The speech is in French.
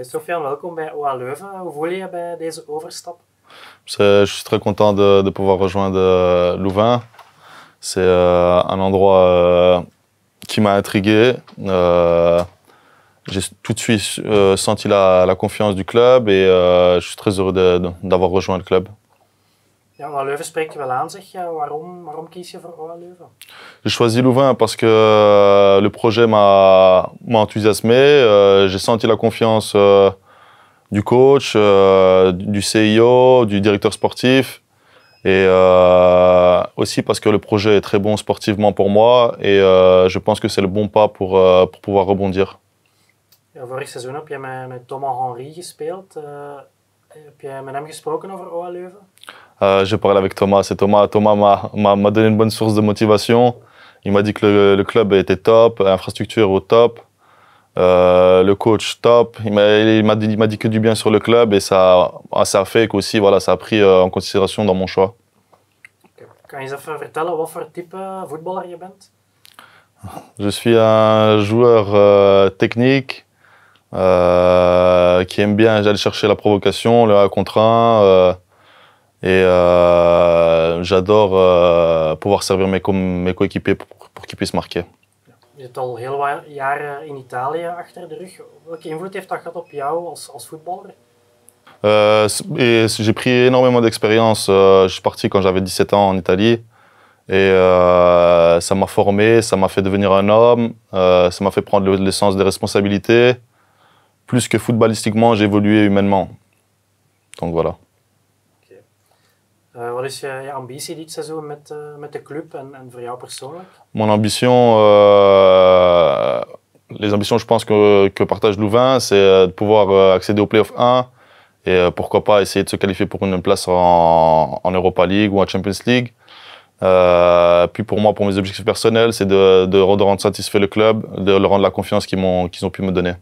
Eh, Leuven. je Je suis très content de, pouvoir rejoindre euh, Louvain. C'est euh, un endroit euh, qui m'a intrigué. j'ai tout de suite senti la, confiance du club et je suis très heureux d'avoir rejoint le club. Ja, Leuven spreekt je wel aan, zeg je. Waarom, waarom kies je voor OA Leuven J'ai choisi Louvain parce que euh, le projet m'a enthousiasmé. Euh, j'ai senti la confiance euh, du coach, du CIO, du directeur sportif. Et aussi parce que le projet est très bon sportivement pour moi. Et je pense que c'est le bon pas pour, pour pouvoir rebondir. Vorig seizoen heb je met, met Thomas Henry gespeeld. Eh, heb je met hem gesproken over Leuven euh, j'ai parlé avec Thomas C'est Thomas Thomas m'a donné une bonne source de motivation. Il m'a dit que le, club était top, l'infrastructure au top, euh, le coach top. Il m'a dit, dit, que du bien sur le club et ça, ah, ça a fait que voilà, ça a pris euh, en considération dans mon choix. Kan je eens even vertellen wat voor type je Je suis un joueur euh, technique qui aime bien aller chercher la provocation, le 1 contre 1. Et euh, j'adore euh, pouvoir servir mes, mes coéquipiers pour, qu'ils puissent marquer. Je êtes al heel wat jaren in Italië achter rug. Welke invloed heeft dat gehad op jou als, euh, j'ai pris énormément d'expérience. je suis parti quand j'avais 17 ans en Italie. Et ça m'a formé, ça m'a fait devenir un homme, ça m'a fait prendre le sens des responsabilités. Plus que footballistiquement, j'ai évolué humainement. Donc voilà. Uh, wat is je, je, ambitie avec le eh, club et en, voor jou Mon ambition, eh, les ambitions, je pense que, que partage Louvain, c'est euh, de pouvoir euh, accéder au playoff 1 et euh, pourquoi pas essayer de se qualifier pour une place en, en Europa League ou en Champions League. puis pour moi, pour mes objectifs personnels, c'est de, de rendre satisfait le club, de leur rendre la confiance qu'ils ont pu me donner.